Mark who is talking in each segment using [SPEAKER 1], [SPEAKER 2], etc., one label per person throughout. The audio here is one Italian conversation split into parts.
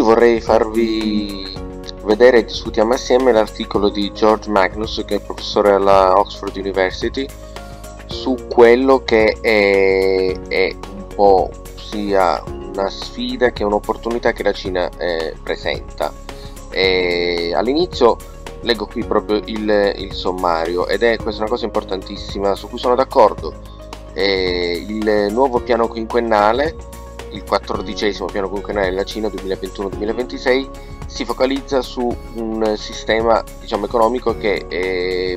[SPEAKER 1] Oggi vorrei farvi vedere e discutiamo assieme l'articolo di George Magnus, che è professore alla Oxford University, su quello che è, è un po' sia una sfida che un'opportunità che la Cina eh, presenta. E all'inizio leggo qui proprio il, il, sommario ed è questa una cosa importantissima su cui sono d'accordo. E il nuovo piano quinquennale il quattordicesimo piano quinquennale della Cina 2021-2026 si focalizza su un sistema diciamo, economico che eh,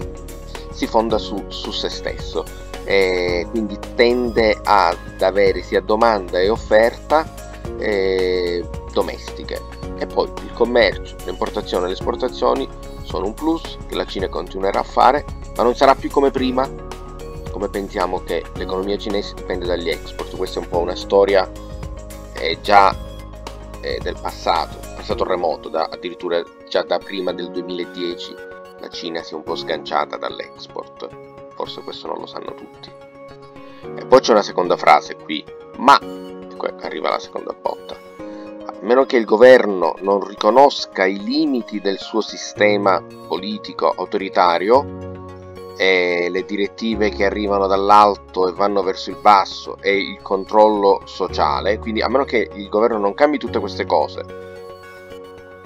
[SPEAKER 1] si fonda su, su se stesso, eh, quindi tende ad avere sia domanda e offerta eh, domestiche. E poi il commercio, l'importazione e le esportazioni sono un plus che la Cina continuerà a fare, ma non sarà più come prima, come pensiamo che l'economia cinese dipende dagli export. Questa è un po' una storia eh, già eh, del passato, passato remoto, da, addirittura già da prima del 2010 la Cina si è un po' sganciata dall'export, forse questo non lo sanno tutti. E poi c'è una seconda frase qui, ma ecco, arriva la seconda botta. A meno che il governo non riconosca i limiti del suo sistema politico autoritario, eh, le direttive che arrivano dall'alto e vanno verso il basso e il controllo sociale, quindi a meno che il governo non cambi tutte queste cose,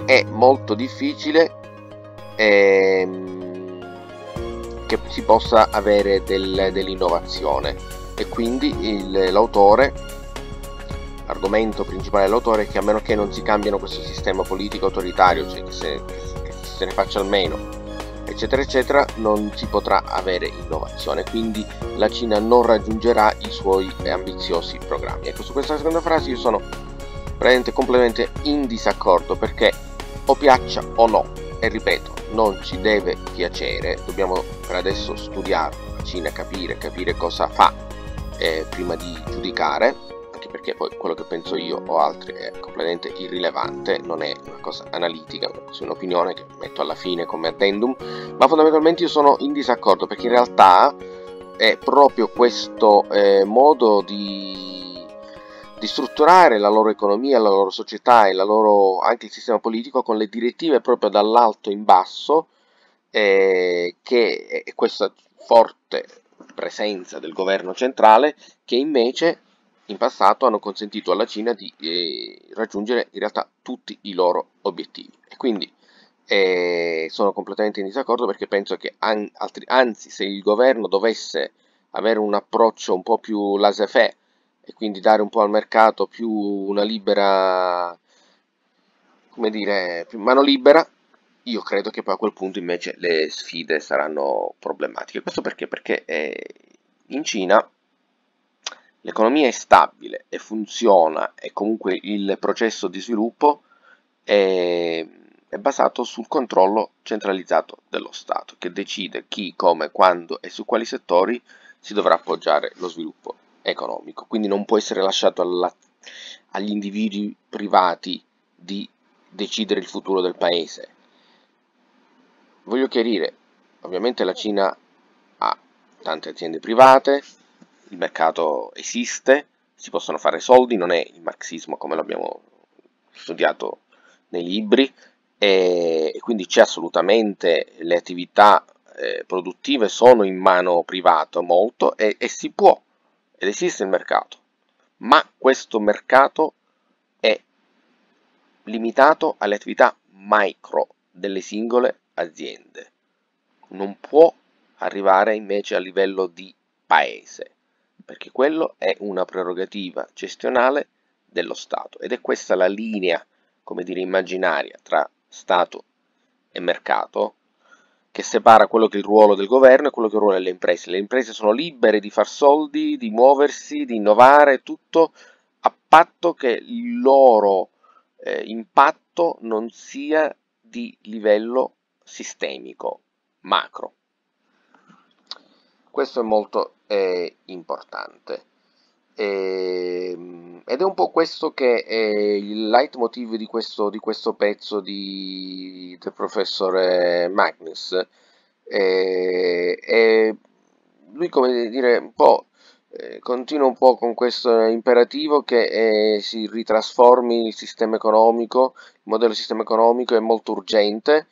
[SPEAKER 1] è molto difficile ehm, che si possa avere del, dell'innovazione e quindi l'autore l'argomento principale dell'autore è che a meno che non si cambiano questo sistema politico autoritario cioè che se, che se ne faccia almeno eccetera eccetera non si potrà avere innovazione quindi la Cina non raggiungerà i suoi ambiziosi programmi ecco su questa seconda frase io sono praticamente completamente in disaccordo perché o piaccia o no e ripeto non ci deve piacere dobbiamo per adesso studiare la Cina capire capire cosa fa eh, prima di giudicare perché poi quello che penso io o altri è completamente irrilevante, non è una cosa analitica, è un'opinione che metto alla fine come addendum, ma fondamentalmente io sono in disaccordo perché in realtà è proprio questo eh, modo di, di, strutturare la loro economia, la loro società e loro, anche il sistema politico con le direttive proprio dall'alto in basso eh, che è questa forte presenza del governo centrale che invece in passato hanno consentito alla Cina di eh, raggiungere in realtà tutti i loro obiettivi. E quindi eh, sono completamente in disaccordo perché penso che an altri, anzi se il governo dovesse avere un approccio un po' più laissez-faire e quindi dare un po' al mercato più una libera, come dire, mano libera, io credo che poi a quel punto invece le sfide saranno problematiche. Questo perché? Perché eh, in Cina L'economia è stabile e funziona e comunque il processo di sviluppo è, è basato sul controllo centralizzato dello Stato che decide chi, come, quando e su quali settori si dovrà appoggiare lo sviluppo economico. Quindi non può essere lasciato alla, agli individui privati di decidere il futuro del paese. Voglio chiarire, ovviamente la Cina ha tante aziende private, il mercato esiste, si possono fare soldi, non è il marxismo come l'abbiamo studiato nei libri e, e quindi c'è assolutamente le attività eh, produttive sono in mano privato molto e, e si può ed esiste il mercato, ma questo mercato è limitato alle attività micro delle singole aziende, non può arrivare invece a livello di paese perché quello è una prerogativa gestionale dello Stato ed è questa la linea, come dire, immaginaria tra Stato e mercato che separa quello che è il ruolo del governo e quello che è il ruolo delle imprese. Le imprese sono libere di far soldi, di muoversi, di innovare, tutto a patto che il loro eh, impatto non sia di livello sistemico, macro. Questo è molto è importante. E, ehm, ed è un po' questo che è il leitmotiv di questo, di questo pezzo di, del professore Magnus. E, eh, e lui, come dire, un po' eh, continua un po' con questo imperativo che eh, si ritrasformi il sistema economico, il modello del sistema economico è molto urgente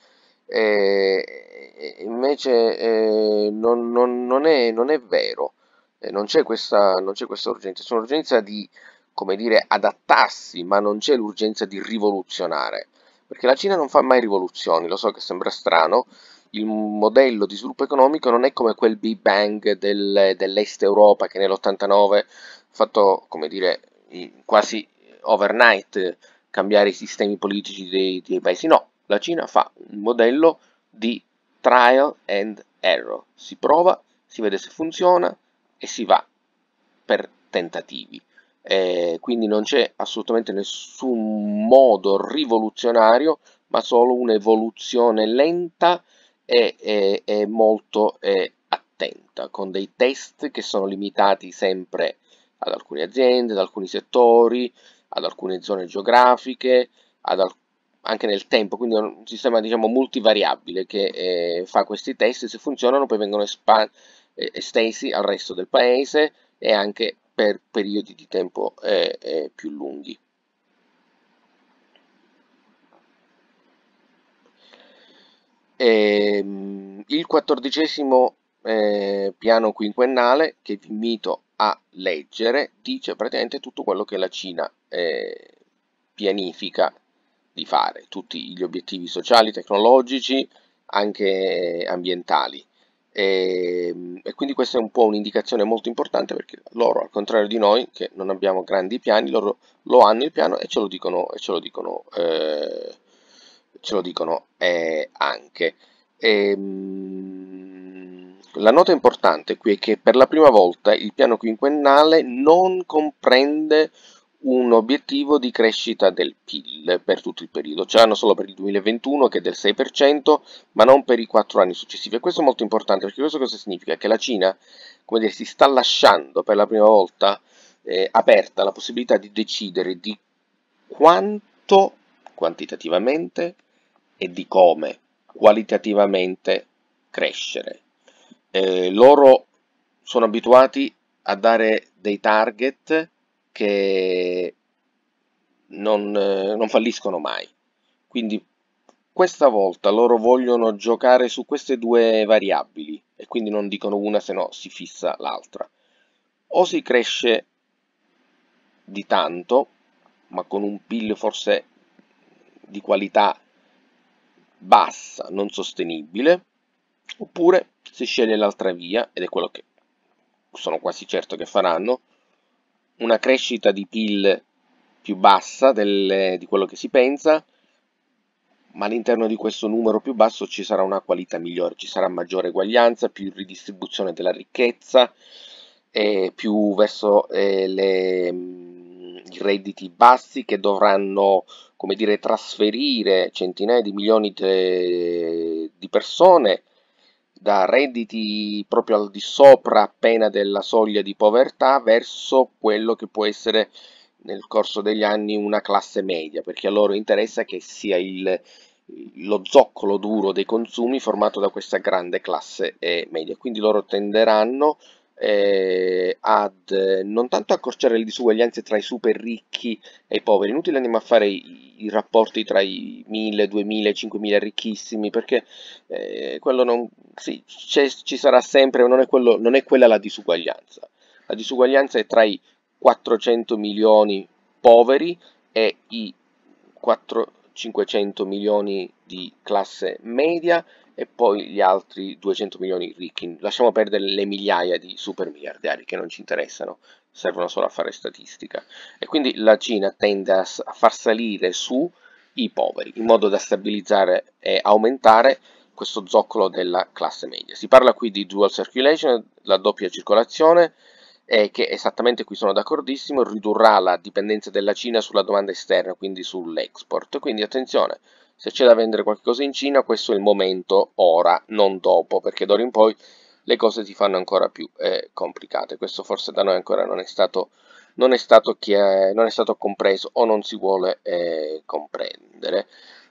[SPEAKER 1] eh, invece eh, non, non, non, è, non, è, vero, eh, non c'è questa, questa, urgenza, c'è un'urgenza di come dire, adattarsi, ma non c'è l'urgenza di rivoluzionare, perché la Cina non fa mai rivoluzioni, lo so che sembra strano, il modello di sviluppo economico non è come quel Big Bang del, dell'Est Europa che nell'89 ha fatto, come dire, quasi overnight cambiare i sistemi politici dei, dei paesi, no, la Cina fa un modello di trial and error. Si prova, si vede se funziona e si va per tentativi. Eh, quindi non c'è assolutamente nessun modo rivoluzionario, ma solo un'evoluzione lenta e, e, e molto eh, attenta, con dei test che sono limitati sempre ad alcune aziende, ad alcuni settori, ad alcune zone geografiche, ad alcune anche nel tempo, quindi è un sistema diciamo multivariabile che eh, fa questi test, se funzionano poi vengono eh, estesi al resto del paese e anche per periodi di tempo eh, eh, più lunghi. E, ehm, il quattordicesimo eh, piano quinquennale che vi invito a leggere dice praticamente tutto quello che la Cina eh, pianifica di fare tutti gli obiettivi sociali, tecnologici, anche ambientali. E, ehm, e, quindi questa è un po' un'indicazione molto importante perché loro, al contrario di noi, che non abbiamo grandi piani, loro lo hanno il piano e ce lo dicono, e ce lo dicono, eh, ce lo dicono eh, anche. E, ehm, la nota importante qui è che per la prima volta il piano quinquennale non comprende un obiettivo di crescita del PIL per tutto il periodo, ce l'hanno solo per il 2021 che è del 6%, ma non per i 4 anni successivi. E questo è molto importante perché questo cosa significa? Che la Cina come dire, si sta lasciando per la prima volta eh, aperta la possibilità di decidere di quanto quantitativamente e di come qualitativamente crescere. Eh, loro sono abituati a dare dei target che non, eh, non falliscono mai. Quindi questa volta loro vogliono giocare su queste due variabili e quindi non dicono una se no si fissa l'altra. O si cresce di tanto, ma con un PIL forse di qualità bassa, non sostenibile, oppure si sceglie l'altra via, ed è quello che sono quasi certo che faranno, una crescita di PIL più bassa del, di quello che si pensa, ma all'interno di questo numero più basso ci sarà una qualità migliore, ci sarà maggiore eguaglianza, più ridistribuzione della ricchezza, eh, più verso eh, le, mm, i redditi bassi che dovranno come dire, trasferire centinaia di milioni de, di persone da redditi proprio al di sopra appena della soglia di povertà verso quello che può essere nel corso degli anni una classe media, perché a loro interessa che sia il, lo zoccolo duro dei consumi formato da questa grande classe media. Quindi loro tenderanno eh, ad eh, non tanto accorciare le disuguaglianze tra i super ricchi e i poveri, inutile andiamo a fare i, i rapporti tra i 1000, 2000, 5000 ricchissimi, perché eh, quello non, sì, ci sarà sempre, non è, quello, non è quella la disuguaglianza. La disuguaglianza è tra i 400 milioni poveri e i 4, 500 milioni di classe media e poi gli altri 200 milioni ricchi. Lasciamo perdere le migliaia di super miliardari che non ci interessano, servono solo a fare statistica. E quindi la Cina tende a far salire su i poveri, in modo da stabilizzare e aumentare questo zoccolo della classe media. Si parla qui di dual circulation, la doppia circolazione, eh, che esattamente qui sono d'accordissimo, ridurrà la dipendenza della Cina sulla domanda esterna, quindi sull'export. Quindi attenzione, se c'è da vendere qualcosa in Cina questo è il momento ora, non dopo, perché d'ora in poi le cose si fanno ancora più eh, complicate. Questo forse da noi ancora non è stato, non è stato, è, non è stato compreso o non si vuole eh, comprendere.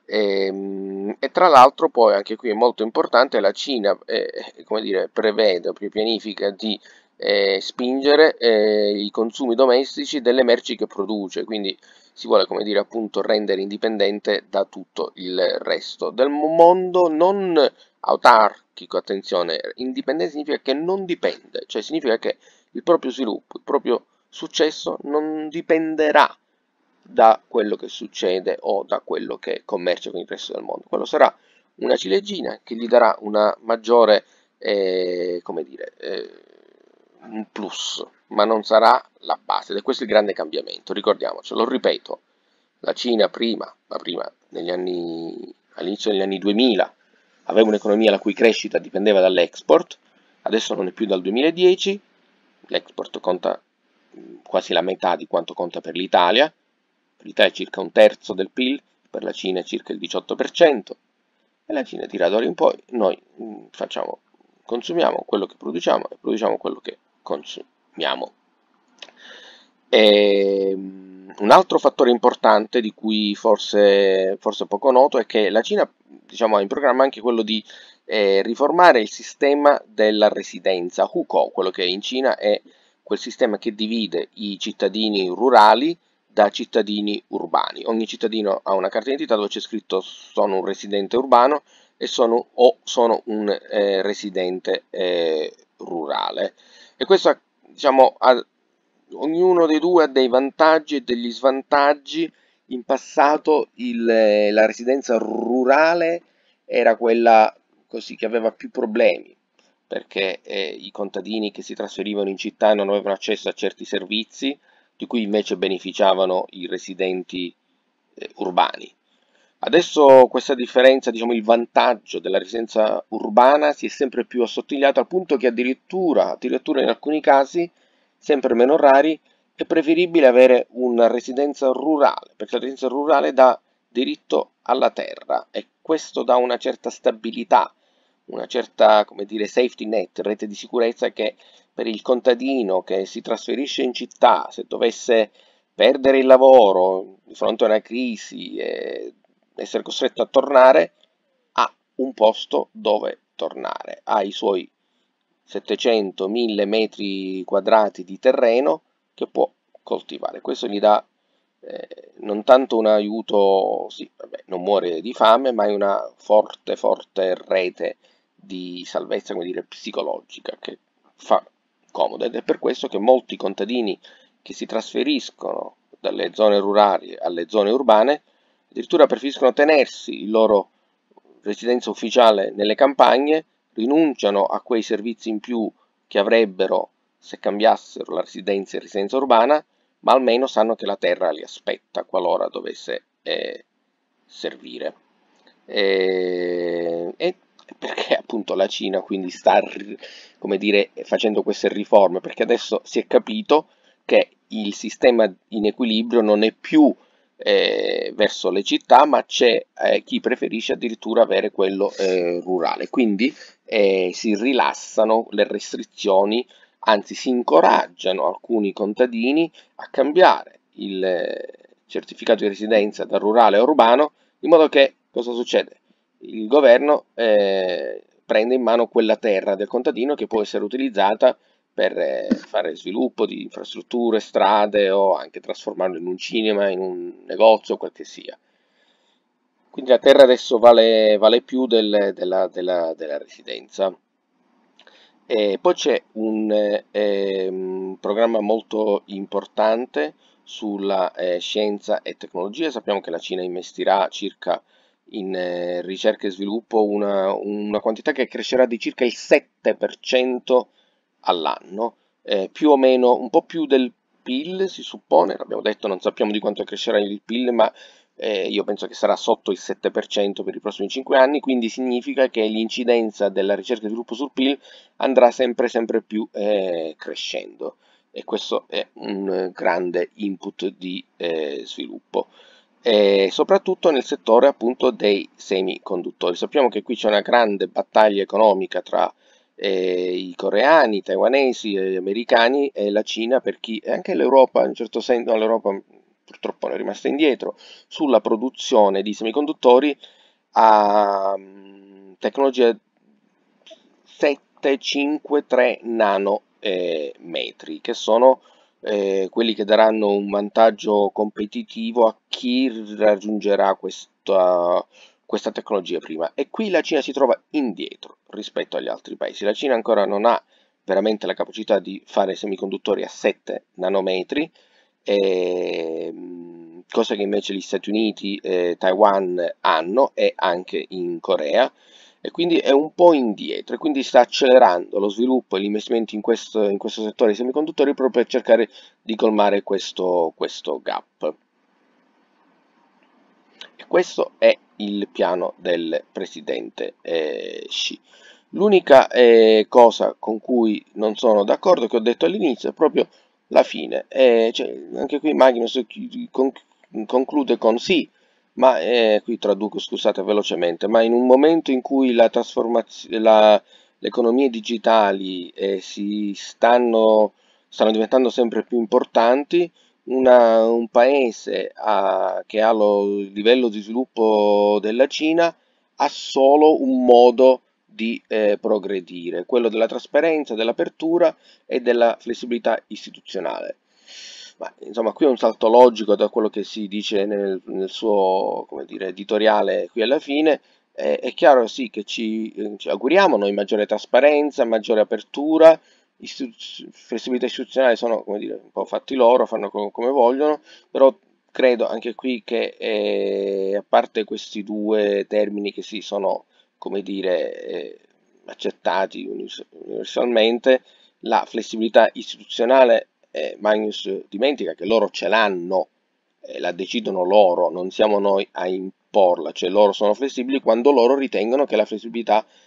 [SPEAKER 1] E, ehm, e, tra l'altro poi anche qui è molto importante la Cina eh, come dire, prevede o pianifica di eh, spingere eh, i consumi domestici delle merci che produce, quindi si vuole come dire appunto rendere indipendente da tutto il resto del mondo, non autarchico, attenzione, indipendente significa che non dipende, cioè significa che il proprio sviluppo, il proprio successo non dipenderà da quello che succede o da quello che commercia con il resto del mondo. Quello sarà una ciliegina che gli darà una maggiore, eh, come dire, eh, un plus, ma non sarà la base. Ed è questo il grande cambiamento, ricordiamocelo, ripeto, la Cina prima, ma prima all'inizio degli anni 2000, aveva un'economia la cui crescita dipendeva dall'export, adesso non è più dal 2010, l'export conta quasi la metà di quanto conta per l'Italia, per l'Italia è circa un terzo del PIL, per la Cina è circa il 18%, e la Cina tira d'ora in poi, noi facciamo, consumiamo quello che produciamo e produciamo quello che consumiamo. E, ehm, un altro fattore importante di cui forse, forse, poco noto è che la Cina diciamo, ha in programma anche quello di eh, riformare il sistema della residenza, Hukou, quello che è in Cina è quel sistema che divide i cittadini rurali da cittadini urbani. Ogni cittadino ha una carta d'identità dove c'è scritto sono un residente urbano e sono, o sono un eh, residente eh, rurale. E questo, diciamo, ha, ognuno dei due ha dei vantaggi e degli svantaggi. In passato il, la residenza rurale era quella così che aveva più problemi perché eh, i contadini che si trasferivano in città non avevano accesso a certi servizi di cui invece beneficiavano i residenti eh, urbani. Adesso questa differenza, diciamo il vantaggio della residenza urbana si è sempre più assottigliato al punto che addirittura, addirittura in alcuni casi, sempre meno rari, è preferibile avere una residenza rurale, perché la residenza rurale dà diritto alla terra e questo dà una certa stabilità, una certa, come dire, safety net, rete di sicurezza che per il contadino che si trasferisce in città, se dovesse perdere il lavoro di fronte a una crisi, eh, essere costretto a tornare ha un posto dove tornare, ha i suoi 700-1000 metri quadrati di terreno che può coltivare. Questo gli dà eh, non tanto un aiuto, sì, vabbè, non muore di fame, ma è una forte, forte rete di salvezza, come dire, psicologica che fa comodo ed è per questo che molti contadini che si trasferiscono dalle zone rurali alle zone urbane addirittura preferiscono tenersi il loro residenza ufficiale nelle campagne, rinunciano a quei servizi in più che avrebbero se cambiassero la residenza in residenza urbana, ma almeno sanno che la terra li aspetta qualora dovesse eh, servire. E, eh, e, perché appunto la Cina quindi sta come dire, facendo queste riforme? Perché adesso si è capito che il sistema in equilibrio non è più eh, verso le città, ma c'è eh, chi preferisce addirittura avere quello eh, rurale. Quindi eh, si rilassano le restrizioni, anzi si incoraggiano alcuni contadini a cambiare il eh, certificato di residenza da rurale a urbano, in modo che cosa succede? Il governo eh, prende in mano quella terra del contadino che può essere utilizzata per eh, fare sviluppo di infrastrutture, strade o anche trasformarlo in un cinema, in un negozio, quel che sia. Quindi la terra adesso vale, vale più del, della, della, della, residenza. E poi c'è un, eh, programma molto importante sulla eh, scienza e tecnologia. Sappiamo che la Cina investirà circa in eh, ricerca e sviluppo una, una quantità che crescerà di circa il 7% all'anno, eh, più o meno un po' più del PIL si suppone, l'abbiamo detto, non sappiamo di quanto crescerà il PIL, ma eh, io penso che sarà sotto il 7% per i prossimi 5 anni, quindi significa che l'incidenza della ricerca e sviluppo sul PIL andrà sempre sempre più eh, crescendo e questo è un grande input di eh, sviluppo. E soprattutto nel settore appunto dei semiconduttori. Sappiamo che qui c'è una grande battaglia economica tra eh, i coreani, i taiwanesi, eh, gli americani e la Cina per chi, e anche l'Europa, in un certo senso, l'Europa mm, purtroppo è rimasta indietro, sulla produzione di semiconduttori a um, tecnologia 753 nanometri, eh, che sono eh, quelli che daranno un vantaggio competitivo a chi raggiungerà questa questa tecnologia prima e qui la Cina si trova indietro rispetto agli altri paesi. La Cina ancora non ha veramente la capacità di fare semiconduttori a 7 nanometri, eh, cosa che invece gli Stati Uniti e Taiwan hanno e anche in Corea e quindi è un po' indietro e quindi sta accelerando lo sviluppo e gli investimenti in questo, in questo settore dei semiconduttori proprio per cercare di colmare questo, questo gap. E questo è il piano del presidente eh, Xi. L'unica eh, cosa con cui non sono d'accordo, che ho detto all'inizio, è proprio la fine. Eh, cioè, anche qui Magnus conclude con sì, ma eh, qui traduco scusate velocemente, ma in un momento in cui la la, le economie digitali eh, si stanno, stanno diventando sempre più importanti, una, un paese a, che ha lo, il livello di sviluppo della Cina ha solo un modo di eh, progredire, quello della trasparenza, dell'apertura e della flessibilità istituzionale. Ma, insomma, qui è un salto logico da quello che si dice nel, nel suo dire, editoriale qui alla fine. Eh, è chiaro sì che ci, eh, ci auguriamo noi maggiore trasparenza, maggiore apertura, istituz- flessibilità istituzionale sono come dire, un po' fatti loro, fanno co- come vogliono, però credo anche qui che eh, a parte questi due termini che si sì, sono come dire, eh, accettati universalmente, la flessibilità istituzionale eh, Magnus dimentica che loro ce l'hanno, eh, la decidono loro, non siamo noi a imporla, cioè loro sono flessibili quando loro ritengono che la flessibilità istituzionale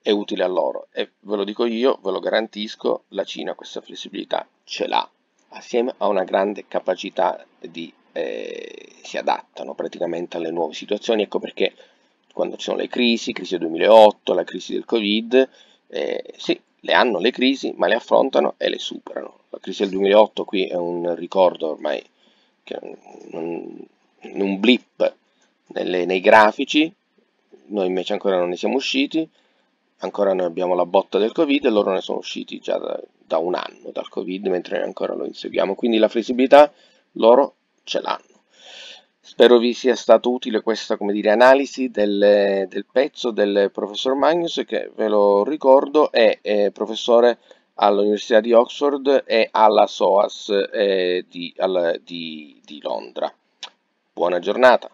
[SPEAKER 1] è utile a loro e ve lo dico io, ve lo garantisco, la Cina questa flessibilità ce l'ha, assieme a una grande capacità di eh, si adattano praticamente alle nuove situazioni, ecco perché quando ci sono le crisi, crisi del 2008, la crisi del Covid, eh, sì, le hanno le crisi, ma le affrontano e le superano. La crisi del 2008 qui è un ricordo ormai, che un, un blip nelle, nei grafici, noi invece ancora non ne siamo usciti, ancora noi abbiamo la botta del covid e loro ne sono usciti già da, da un anno dal covid mentre noi ancora lo inseguiamo quindi la flessibilità loro ce l'hanno Spero vi sia stato utile questa dire, analisi del, del, pezzo del professor Magnus che ve lo ricordo è, è professore all'Università di Oxford e alla SOAS eh, di, al, di, di Londra. Buona giornata!